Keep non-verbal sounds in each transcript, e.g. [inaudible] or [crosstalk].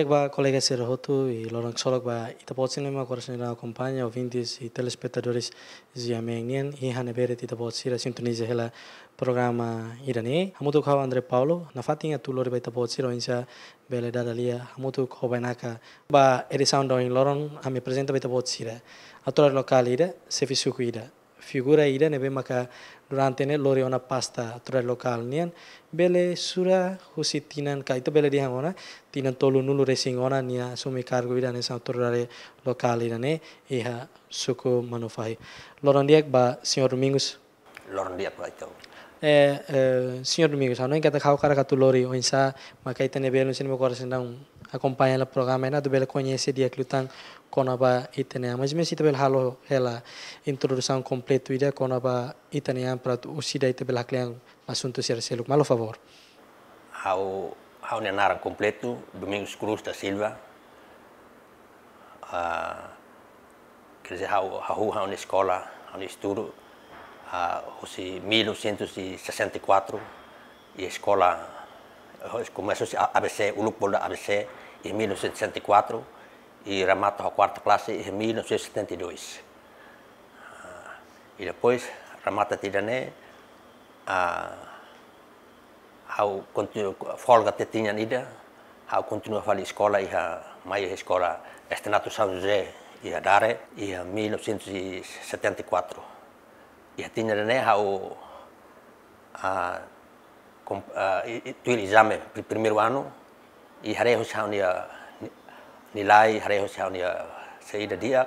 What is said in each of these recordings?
Queria que a colega ser roto e lorang solok ba ita pot cinema kora sina acompanha ouvintes e telespectadores de Amenien e Hanebere ita pot sira hela programa irani Hamutuk hawa Andre Paulo na fatinga e tulori ba ita bela sira insa bele dadalia Hamutuk khobai naka ba eri sound doing lorong ami presenta ita pot sira atorar lokal ira sefi ira figura ida nebe maka durante ne lori e ona pasta tura lokal nian bele sura husi tinan ka itu bele di ona tinan tolu nulu resing ona nia sumi kargo ida ne sa tura lokal ida ne iha suku manufahi loron diak ba senior Domingus loron diak ba ito eh, eh senior domingus ano kata kau kara katu lori oinsa maka ita nebe lu sini mo kora sendang acompanha el programa e que do bela conhece dia que lutam conaba itanian mas mesmo el halo ela introdução de ida conaba Itania para o sida la haklian assunto ser seluk malo favor ao ao narrar completo domingos cruz da silva a quer dizer ao ao na escola ao estudo a hoje 1964 e a escola começou ABC o da ABC em 1964 e remato a quarta classe em 1972. Ah, e depois Ramata Tirané, a, ao folga que tinha nida, a continua a escola e a maior escola Estanato São José e a Dare e 1974. E a tinha né ao a, a, a, a, primeiro ano i hare ho chao nia nilai hare ho chao nia se ida dia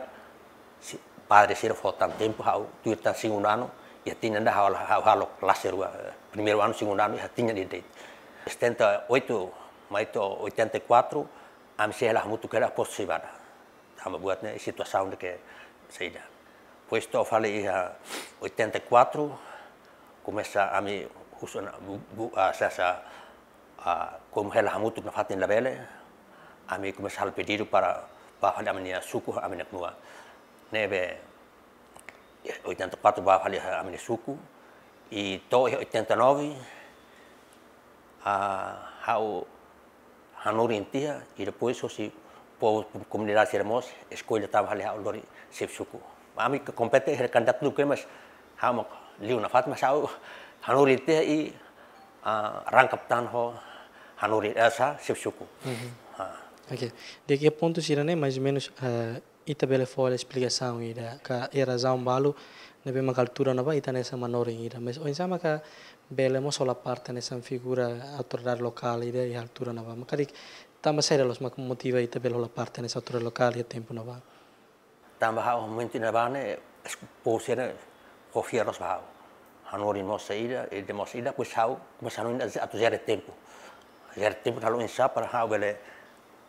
si padre sir fo tan tempo hau tuirta singunano i hatinya nda hau hau halo klase rua primeiro ano singunano i hatinya di date 78 maito 84 am se hela mutu kera posibara sama buatnya situasi ke seida puesto fale iha 84 começa a me bu a, sasa kom hela hamutu na fatin bele ami como sal pediru para bahal amnia suku amnia knua nebe 84 bahal amnia suku i to e novi a hau hanuri tia, i depois o si remos, comunidade hermosa escolha tava ali hau lori sip suku ami que compete her candidato que mas hau liu na fatma hau hanuri tia i rangkap tanho あの essa anu eh, subsuco. Uhum. Oke, Ok. De que ponto Siranê mais ou menos uh, eh, Itabele foi a explicação e da ca erazão um balo na mesma altura não vai nessa menor ainda, mas o ensama que bela mo sola parte nessa figura autoridade local e da altura não vai. Mas tamba los mas motiva Itabele la parte nessa autoridade local e tempo nova vai. Tamba ha o momento não vai né por ser confiar nos vai. Hanorin mo saída e de mo saída pois hau começaram tempo. Jadi tempu dahulu insya pernah awal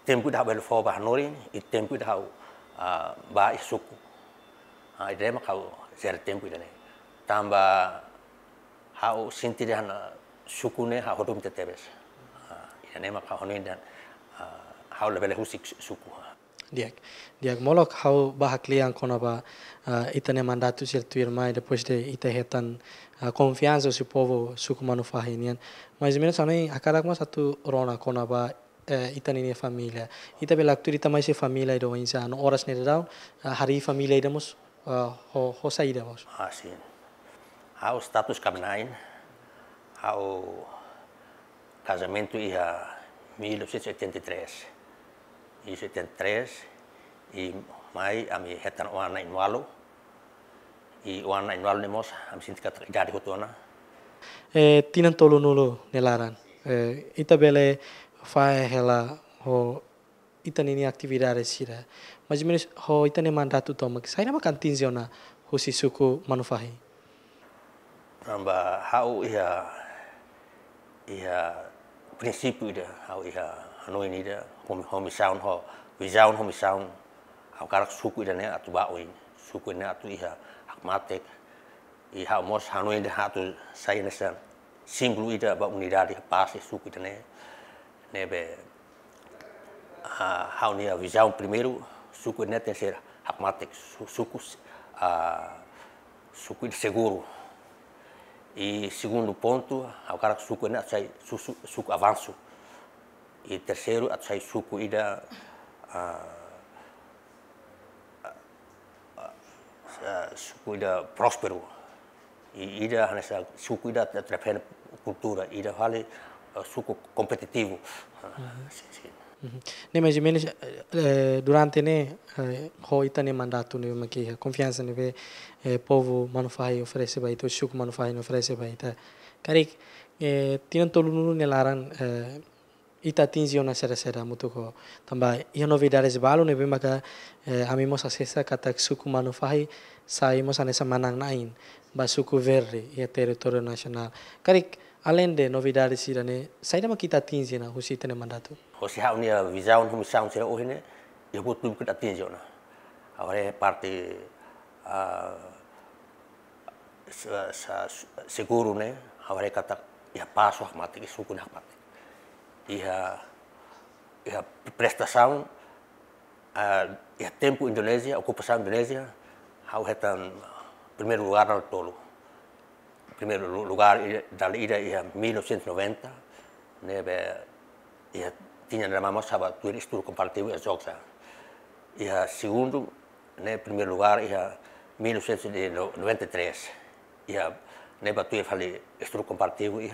tempu dahulu for bahnuri, itu tempu dahulu bah isuku. Jadi dia kau jadi tempu dahulu. Tambah hau sinti dahan suku ne hau hodum tetebes. Jadi dia makau ini dan hau lebih lehusik suku. Ha. diak diak molok hau bahak liang kono ba ah, itane mandato ser tuir mai depois de ite hetan confiança ah, su povo suku manufahinian mas menos anai akarak mas satu rona kono ba eh, itani ne família ita belak tu ita mais família do insan horas ne dau ah, hari família idamos ho ho saída vos há hau status há hau casamento ia 1983 i seten tres i mai ami hetan wana inwalu, i wana inwalo nemos ami sindikat jadi hotona e tinan tolu nulu nelaran e ita bele fae hela ho ita nini actividades sira mas ho ita mandatu mandato toma ma sai kantin ziona ho si suku manufahi amba hau ia ia principio ida ao iha a noite da home home sound ho we home sound ao karak suco ida né atu ba oi suco ne atu iha akmatek i ha mos noite da hatu sai nessa simples simblu ida ba unidade passe suku ida ne ne be a hau visão primeiro suco ne terceira akmatek suku a suco seguro E segundo ponto, ao cara suco na sai suco, suco avanço. E terceiro, a sai suco ida a ah, ah, ah, suco ida próspero. E ida nessa suco ida trepena cultura, ida vale suco competitivo. Uhum. Sim, sim. Ne ma jimene durante ne eh, ho itane mandato ne ma ki confianza ne eh, ve eh, povo manufahi, ofrece bai to shuk manufahi, ne ofrece itu. ta karik eh, tinan tolunu ne laran eh, ita tinzi ona sera sera mutuko tamba ia novidade de balo ne ve ka eh, ami mosa sesa kata suku manufai sai mosa ne samanang nain ba suku verri ia territorio nasional karik além de novidades se dane sai da makita tinzi na husi tene mandato o se hau nia visa on humi saun sira ohine ya go tum kita tinzi ona é parti seguro ne aware kata ya paso ahmati ki sukun ahmati iha iha prestação uh, tempo Indonésia ocupação Indonésia hau hetan primeiro lugar no tolo primer lugar de la ida en 1990, tenía la mamá tuir tu estudio compartido es otra. Y segundo, en primer lugar en 1993, y neba el estudio compartido y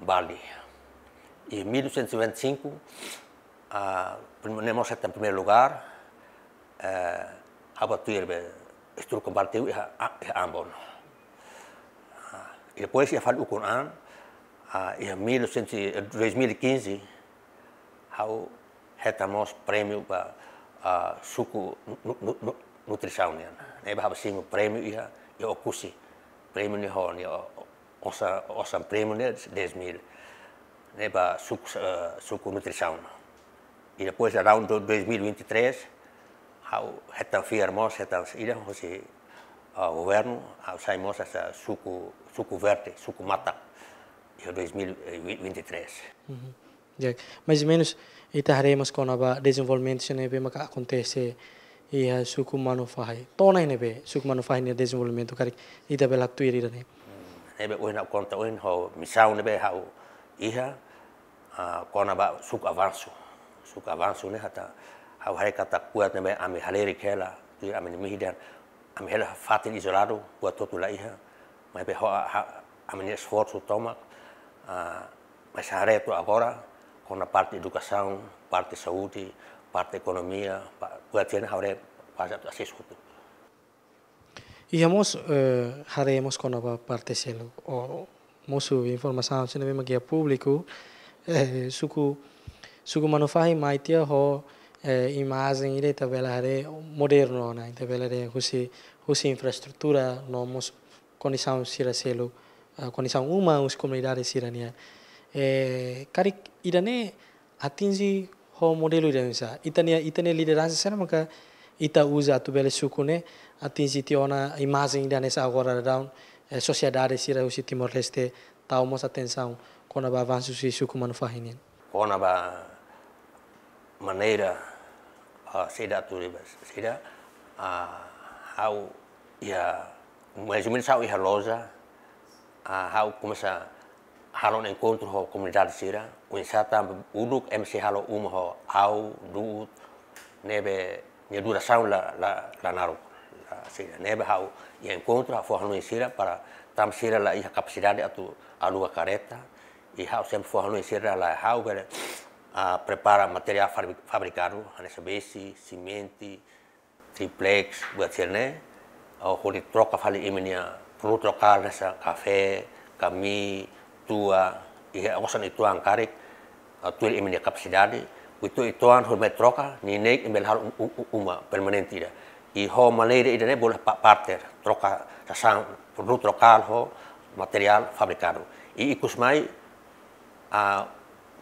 Bali. Y en 1925 tenemos ah, en primer lugar eh, el estudio compartido y ambos. depois eu falo o Coran, em 2015 2015, eu retamos prêmio para suco nutrição. Eu Eu recebo prêmio e eu ocusi prêmio de Rony, né? ossa, ossa prêmio né, 10 mil né? para suco, eh, suco nutrição. E depois, em 2023, eu retanfirmos, retanfirmos, retanfirmos, ao governo, ao saímos essa suco, suco verde, suco mata, em 2023. Uhum. Yeah. Mais ou menos, itaremos com o desenvolvimento, se não é acontece e a suco manufai. Tona ne be suco manufai ne desenvolvimento cari ida bela tuiri ne. Ne be oina conta oin ho missão ne be hau iha kona ba suco avanço. Suco avanço ne né? hata hau hare kata kuat ne be ami haleri kela ami ne أعملها فاعطي الإزرار وأتوت إليها ما بيها أعمل esforço toma a to agora com a parte de educação, parte de saúde, parte de economia, guatiana haure para assim tudo. Íamos haremos com a parte selo o moço informação se não me guia público suku suku manufahi maitia ho eh, imagen ire tabelare moderno na tabelare husi husi infraestrutura nomos condição siraselo ah, a condição uma os comunidades sirania eh, kari atinzi atingi ho modelo idansa itania itania liderança será maka ita usa tu bele sukune atingi tiona imagem idanesa agora down eh, sociedade sira husi timor leste atenção quando avanço suco suku manufahinia quando maneira uh, ah, say that to the say that uh, ah, how yeah management sao ia loza uh, how começa halon encontro ho comunidade sira o insata uluk MC halo um ho au du nebe ne duração la la la naro sira nebe how ia encontro fo halon sira para tam sira la ia capacidade atu alua careta e how sempre fo halon sira la how a prepara material fabricado, NSBC, simenti, triplex, buatnya, uh, kuli troka fali iminya, perlu troka nesa kafe, kami, tua, iya ngosan itu angkarik, uh, tuil iminya kapasidade, itu ituan troca, troka, ninek imel hal uma, permanen tidak. I ho maneira idane boleh pak parter, troka, rasang, perlu troka ho, material fabricado. I ikus mai, a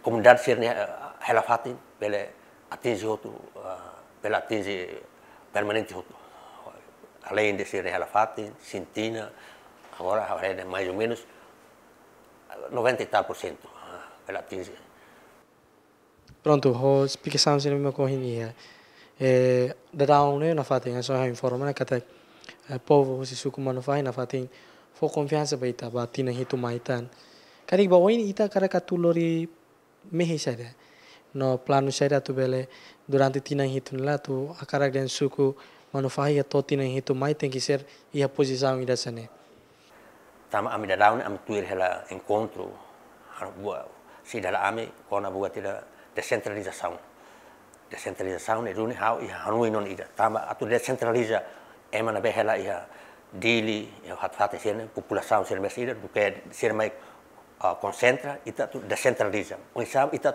komandan sirnya Hela bele atinzi hotu eh, bele atinzi permanente hotu. Além de ser fatin Sintina, agora é mais ou menos 90 e tal por cento eh, bele atinzi Pronto, ho spikisam sini mo ko hini ya. Eh, dadao ne na eh, fatin so ha informa na kata povo si suku manufai na fatin fo confianza baita batina hitu maitan. Kadik bawain ita kara katulori mehe sada no plano shaira tu bele durante tina hitun la tu akara den suku manufahi ya to tina hitu mai tengi ser ia posisau ida sene tama ami da daun am tuir hela encontro bua si da ami kona bua tida descentralização descentralização ne runi hau i hanui non ida tama atu descentraliza emana be hela ia dili ia hat hat sene população sene mesida porque ser mai konsentra ah, ita tu descentraliza. ita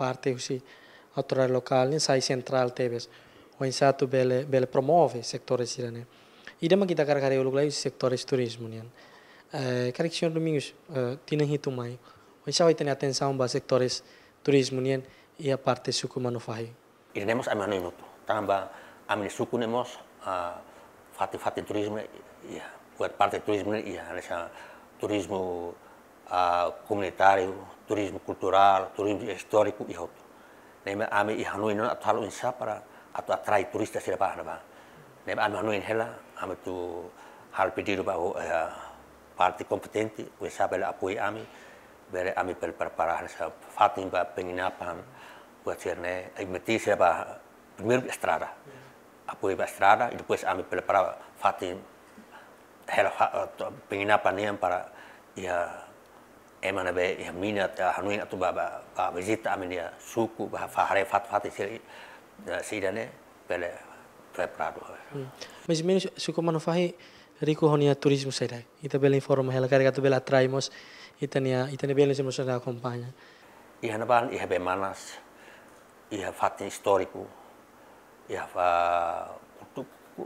parte se autoridad local, ni sai central teves, o insato bele bele promove sectores ira ¿Y de dema kita karkare o lugar sectores turismo né. Eh, cara que senhor Domingos uh, eh, hito mai. O insato vai ter atención ba sectores turismo né e aparte parte suku manufai. Iremos a mano minuto. Tamba a mini suku nemos a fati fati turismo Ia e buat parte turismo ya e ada turismo uh, ah, komunitario, turismo cultural, turismo histórico e outro. Nema ame i Hanoi non atalo insa para atau atrai turista sila bahana ba. Nema ame in hela ame tu hal pedido ba uh, parte competente o e sabe la apoio ame bere ame pel preparar sa fatin ba penginapan e buat sirne ai meti sila ba primeiro estrada. Apoio ba estrada e depois ame pel para fatin hela penginapan para ia emana be ya minat ya hanuin atau baba ba visit amin ya suku ba fahare fat fat e siri sidane pele preparado e. mas hmm. menos suku manufahi riku honia turismo sedai ita bela informa hela carga tu bela traimos ita itania bela se mosera kompanya. Iha na ban iha be manas iha fat historiku, iha fa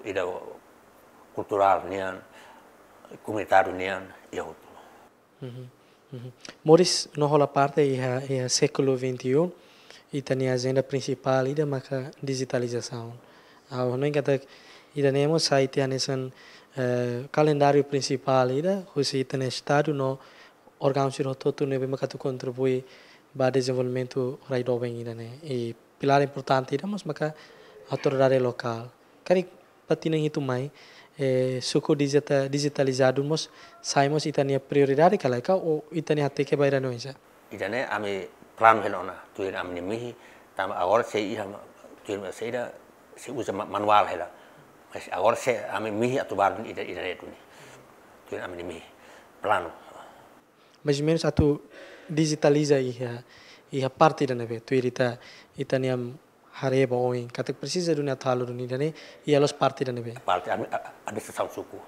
ida kultural nian comunitário nian Mm -hmm. hmm. Uhum. Mores não rola parte é, é século 21 e tem a agenda principal e da marca digitalização. Ah, não engata e da nemo site a nesse eh, calendário principal e da hoje tem estado no órgão chiroto tu neve marca tu contribui para desenvolvimento raido bem e da né e pilar importante e da mas marca autoridade local. Cari patina itu mai e, suku digita, mos saimos itania prioridade kalaika o itania hateke baira noisa itane ami plan henona tuin ami mihi tam agora sei iha tuin seida se usa manual hela mas agor se ami mihi atubar ida ida ni tuin ami mihi plano mas menos atu digitaliza iha e iha e parte da neve tuirita itaniam hareba ya, oin katak precisa ya, dunia thalur ini dan ia los seperti dan ini seperti anu, ada sesuatu suku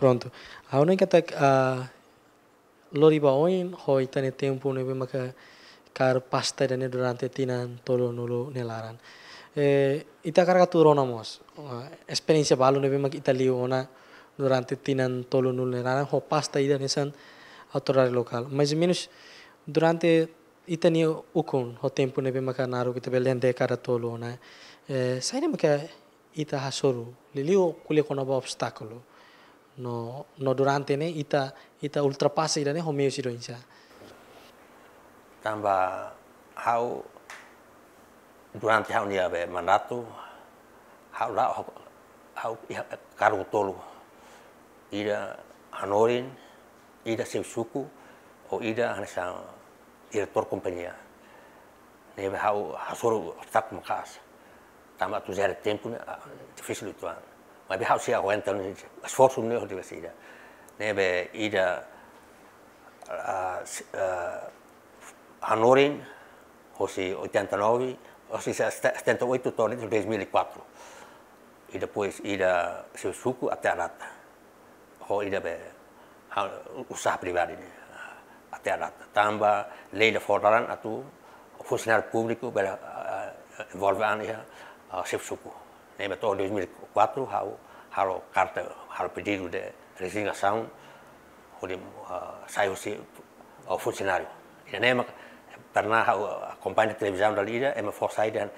pronto aku nih katak lori ba oin hoi tane tempo be maka kar pasta ini durante tinan tolo nulo nelaran eh, ita carga turonamos experience balu be maka Italia, ona durante tinan tolo nulo nelaran ho pasta ida ini san local lokal. Mas minus durante itani ukun hotempu nebe maka naru kita belian dekara tolu na e, sai ne maka ita hasoru liliu kule kono ba obstakulu no no durante ne ita ita ultrapasa ida ne homeo siro insa tamba hau durante hau nia be manatu hau lao, hau ya karu tolu ida hanorin, ida sim suku o ida anasang direktur kompanyia. Ne hau hasur tak makas. Tama tu zer tempo ne difícil tu. Ma be hau sia rentan ne esforço ne hodi vesida. Ne be ida hanorin ho si hosi 89 hosi 78 tahun 2004. E depois ida si suku até a rata. Ho ida be usah pribadi ne até a tamba, leden vorderen naartoe, naar het público para envolver eh, a ya, chef eh, suku. Nema todo 2004 hau haro carta, haro pedido de resignação onde uh, saiu se eh, o funcionário. E nema pernah hau acompanha televisão da lida, ema forçai dan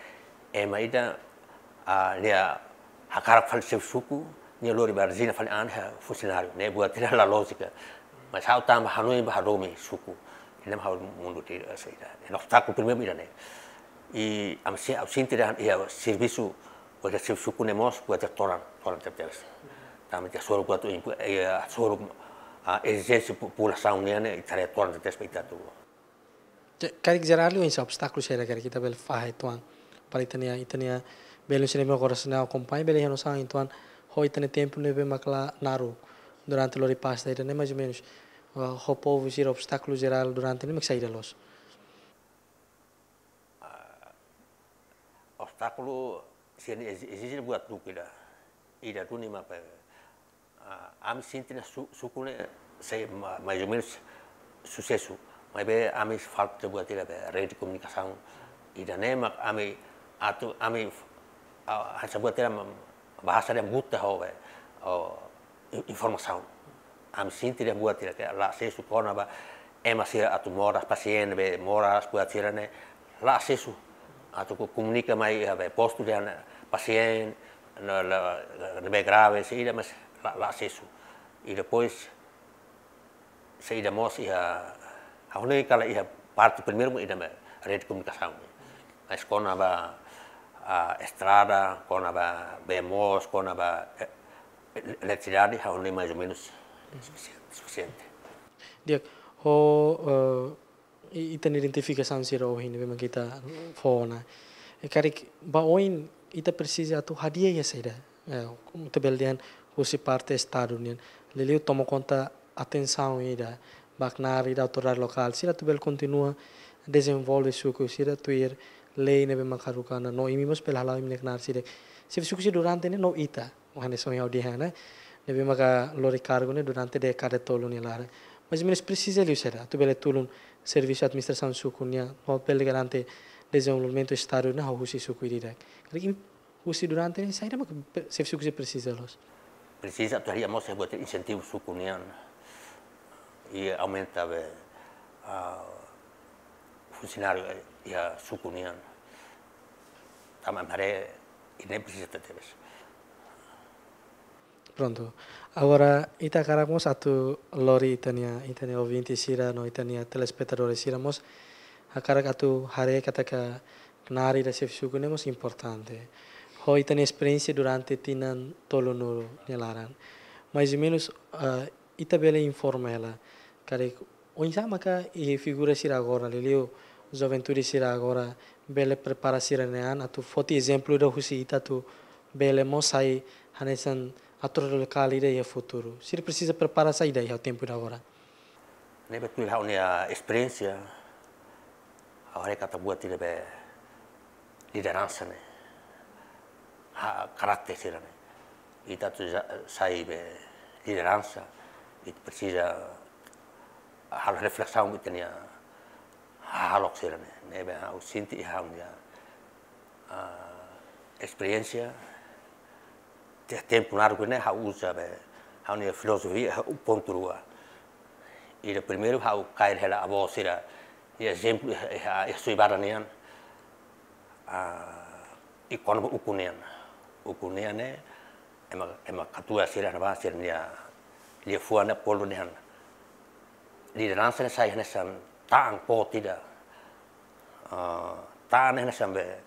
ema ida a dia hakarak fal chef suku, nia lori barzina fal an funcionário, ne buatina la lógica. Masauta Mahanui Maharome suku. Ele mahau mundo te seira. Ele obstáculo primeiro mirane. I am se ausente da ia serviço o da seu suku nemos o da toran toran te teres. Tam te soro quanto in a soro a exerce população nene e tare toran te respeitado. Karik gerarlo in obstáculo seira karik kita bel fahe tuan. Para itania itania belo sinema coração acompanha belo hanosan tuan. Ho itania tempo neve makla naru. durante o eh, repasse eh, era eh, nem mais ou menos o povo obstáculo geral durante nem que sair da luz. Obstáculo se existe buat nukila. Ida tu ni apa? mim sinto na suku ne saya mais ou menos sucesso. Mas a ami falta buat ida be rede comunicação. Ida nem ami a ami hanya buat ida bahasa yang buta hobe. Oh, informação. Am em sintire mua tira que la se su cornaba, ema a tu moras paciente, be moras pua tira la se A tu comunica mai be postu de pacien no la be grave se ira mas la, la se después E depois se ira mos ia a hone kala ia parte primeiro ira me rede comunicação. A escola ba a estrada, con a mos, con retirarle a una más o menos suficiente. Diak, ho uh, eh, iten identificação si rohin memang kita fona. Karik baoin ita precisa tu hadiah ya saja. Como eh, tabelian husi parte estado nian. Leleu tomo conta atenção ida baknari da autoridade local. Sira tu bel continua desenvolve suku sira tu ir lei nebe karukana no imimos pelhalau imnek nar sira. Se suku si durante ne no ita. Hannes sonhou de Hanna, neve maga lori cargo né durante de Tolun e lara. Mas menos precisa ele será. Tu bele tulun serviço administração sucunia, no pele garante desenvolvimento estado na husi sucuirida. Kali husi durante ni saira maga serviço que precisa los. Precisa tu a moça botar incentivo sucunia e aumenta a funcionário e a sucunia. Tamam, maré, e nem precisa ter isso. Pronto. Agora, Itacara a tu lori itania, itania ouvinte sira, no itania telespectadores sira, mos akara tu hare kataka nari da sef suku nemos importante. Ho itania experiência durante tinan tolo no nelaran. Mais ou menos uh, ah, itabela informela. Kare onja maka e figura sira agora lelio juventude sira agora bele prepara sira nean a tu foti exemplo da husi tu bele mosai hanesan atur lokal ida ya futuro. Sir precisa prepara sa ida ya tempo da agora. Ne bet mil haun ah, ya experience ya. Awale kata buat ida be liderança ne. Ha karakter sira kita tuh tu sai be liderança. It precisa ah, hal refleksau mit ne ya. Halok sira ne. Ne be au sinti haun ya. Uh, experiencia tempo que né? Raul ha a filosofia, o ponto rua. E o primeiro, Raul cair ela a voz era exemplo, a estudar né? E quando o cunhan, o cunhan né? É uma, é uma catua será na base, né? Lhe foi na polo né? Liderança nessa, nessa, tang potida. Uh, tang nessa, né?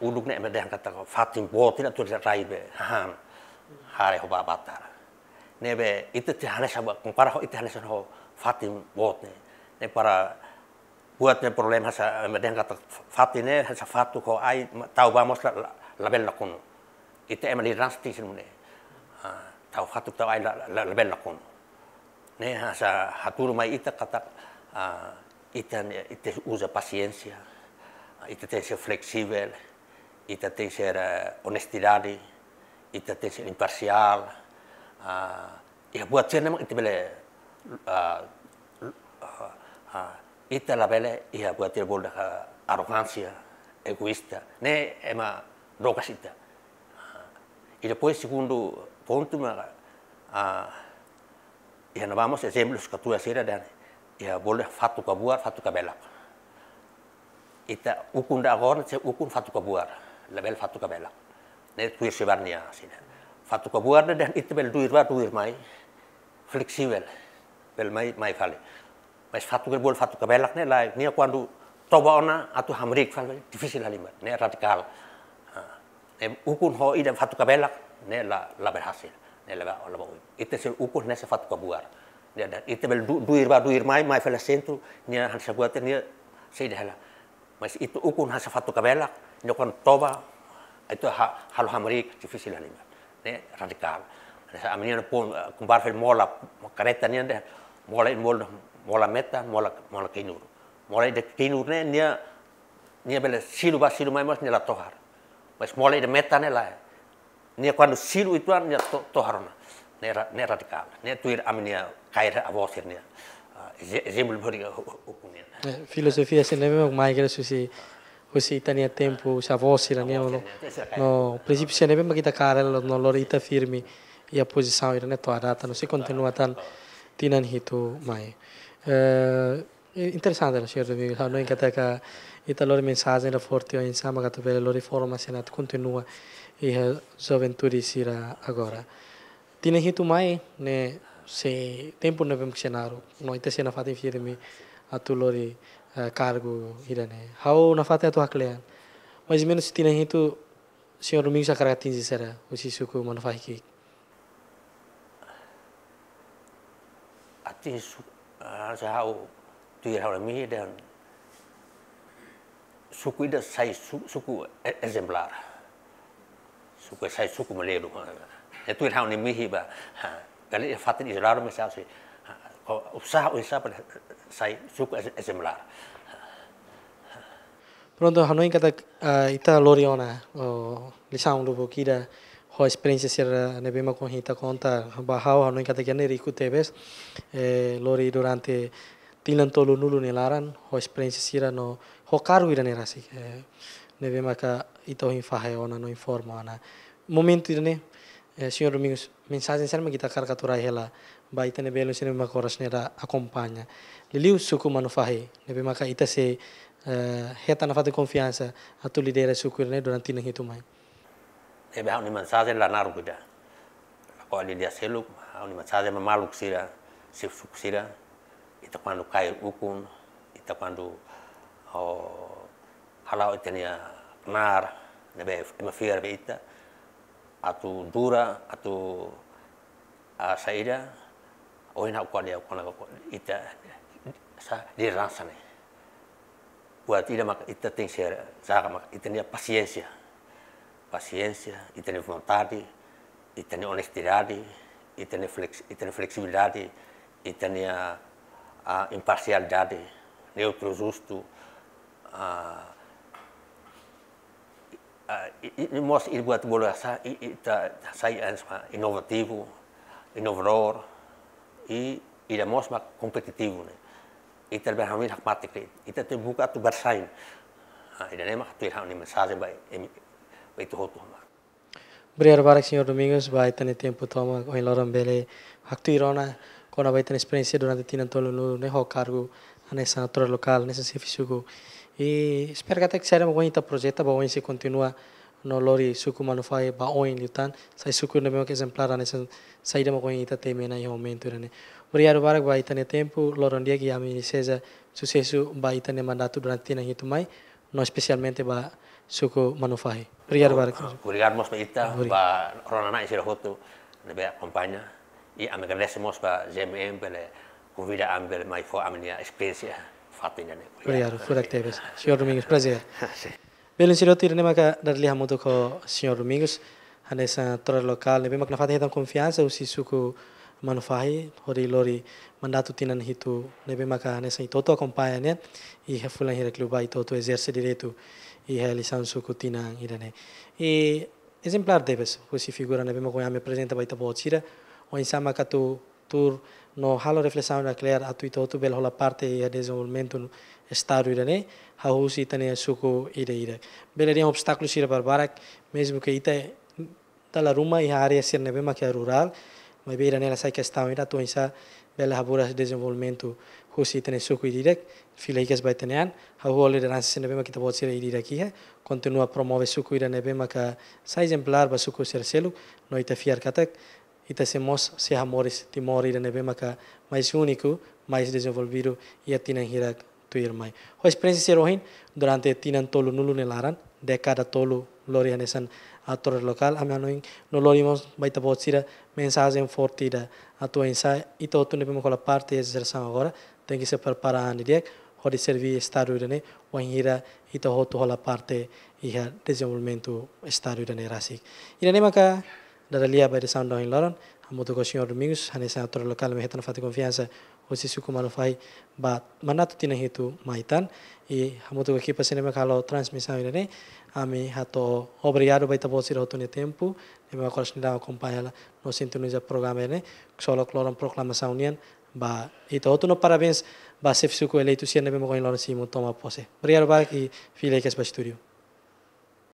uluk nek medan kata fatin botina tu raibe han hare ho babatara nebe itu tihane saba para ho itihane ho fatin botne ne para ne problem hasa medan kata fatine hasa fatu ko ai tau ba mosla label lakun itu emani niin rasti mune niin, tau fatu tau ai label lakun ne hasa hatur mai ita kata ita ita usa paciencia ita te se itaté ser honestidade, itaté ser imparcial. Ia ah, e buat saya memang itu bela ah, ah, itu la bela Ia e buat dia boleh arrogancia, egoista. Ne ema drogas itu. Y e después segundo punto ma ya nos vamos ejemplos que tú hacías dan ya boleh fatu kabuar fatu kabelak. Ita ukun da agora, ukun fatu kabuar label fatu kabela ne tuir ah, sibarnia sina fatu kabuarne dan itu bel tuir ba tuir mai fleksibel bel mai mai fale mas fatu bol fatu kabela ne lai nia kuandu toba ona atu hamrik fale difficile halimat ne radikal ah, e ne ukun ho ida fatu kabela ne la la berhasil ne la la itu e sel ukun ne se fatu kabuar ne dan itu e bel duir ba duir mai mai fale sentu nia hansa ne nia seidahla mas itu ukun hansa fatu kabela نكون طوبة حلو همريك difícil animal ne radikal sa amini na po kumbar fel mola kareta ni ande mola in mola mola meta mola mola kinur mola de kinur ne nia nia bele silu ba silu mai ni la tohar mas mola de meta ne la nia quando silu itu an nia to, toharona ne ne radikal ne tuir amini kaira avosir nia exemplo bori ukuni filosofia se ne Mak mai que susi Hoje tania tempo, já vou se tania no, no princípio se nem bem cara, no lorita firme e a posição era neto arata, não se continua tan tinan hito mai. Eh, Interessante, não certo, amigo, não encanta que ita lor mensagem era forte, a insama que teve lor forma se nat continua e a juventude sira agora. Tinan hito mai, né, se tempo não bem que cenário, não ita se na fatin firme a tu lori cargo irane hau é tu haklean mas menos tinha hitu senhor domingo sacratin zisera o sisuku manafai ki Ati su hau tu hau mi dan suku ida e, e sai suku exemplar suku sai suku malelo itu e hau na mihi ba kali fatin israel assim. Oh, usaha usaha pada sai suku exemplar. Pronto, hanoi kata eh, ita loriona o oh, lisang lupo kira ho experiência ser nebema com hita kontar bahau hanoi kata kene neri rico eh, lori durante tilan tolu nulu nelaran ho experience sira no ho karu ira nerasi eh, nebema ka ita ho infahe ona no informa ona momento ira ne eh, senhor domingos mensagem serma kita karkatura hela ne belo sine ma koras ne ra akompanya liliu suku manufahi be maka ita se uh, heta na fatu konfiansa atu lidera suku ne durante ne hitu mai nebe ha ni mensaje la naru kuda ko lidia seluk ha ni mensaje ma maluk sira se suku sira ita kwandu kai ukun ita quando oh halau ne nar nebe ma be ita atu dura atu a saída o oina kone kona ita sa di ransane buat ida mak ita ting tá, sera saka mak ita ni paciencia paciencia ita ni vontade ita ni honestidade ita ni flex ita ni flexibilidade ita ni a, imparcialidade neutro justo a, e mostra ir buat bola sa ita tá, sai é, ansma inovativo inovador i, i de mos maar competitief worden. Ik ter ben hamil hakmat ik Ik ter buka tu bersaing. Ik ah, dan emak tu ilham ni mensaje bij bij tu hotu hamar. Breer barak senhor Domingos vai ter tempo toma o Loran Bele haktu irona kona vai ter experiência durante tinan tolo no ne ho cargo nessa natura local nesse serviço e espero que até que seja um bom projeto bom se continua no suku manufae ba oin yutan sai suku no meok exemplar ane sen sai demo koin ita teme na yo momento ane ori aru barak ba itane tempo lorondia ki ami seja sucesso ba itane mandatu durante na mai no especialmente ba suku manufae ori aru barak ori aru mos ita ba ronana isiro hotu ne be acompaña y am agradecemos ba GMM pele convida am pele mai fo am nia experiência fatinha ne ori aru furak tebes senhor Domingos prazer [laughs] Belo insiro tiro nema ka darliha muito ko senhor Domingos hanesa tora lokal nebe makna fatih tan confiança usi suku manufahi hori lori mandato tinan hitu nebe maka hanesa itoto acompanha né e refulan hira kluba itoto exerce direito e realização suku tinan irane e exemplar debes usi figura nebe makoya me presenta baita botira o insama ka tu tur no halo reflexão da clear a tu belo la parte e desenvolvimento estar ha hahus itane suku ire ire berari obstáculos ira barbarak mesmo que ita la ruma e área ser nebe que rural mas irene la sai que está ira tu insa bela haburas desenvolvimento hus itane suku ire filai que vai tenean hahu ole de ranse nebe que te continua promove suku ira nebe ma que sai exemplar ba suku ser selo noita fiar katak ita se mos se amores timor ira nebe que mais único mais desenvolvido y atinan hirak tuyirmai ho experience si rohin durante tinan tolu nulu nelaran cada tolu lorianesan ator local amanoin no lorimos baita sira ah, mensagem fortida a tua ito e to tu parte e agora tem que se prepara ani dia ho de servir estado irene o hira hotu hola parte iha desenvolvimento estado irene rasik irene maka daralia baita sound doin loron amuto ko senhor domingos hanesan ator local me hetan fati confianza. hosi suku manufai bat manatu tina hitu maitan i hamutu ga kipa sinema kalau transmissão irene ami hato obrigado baita bosir hotu ne tempo ne ma kolas ne dawa kompanhela no sintoniza programa irene solo cloron proclamação ba ito hotu no parabens, ba sef suku eleito sian ne ma koin lona simu toma pose obrigado ba ki filha que é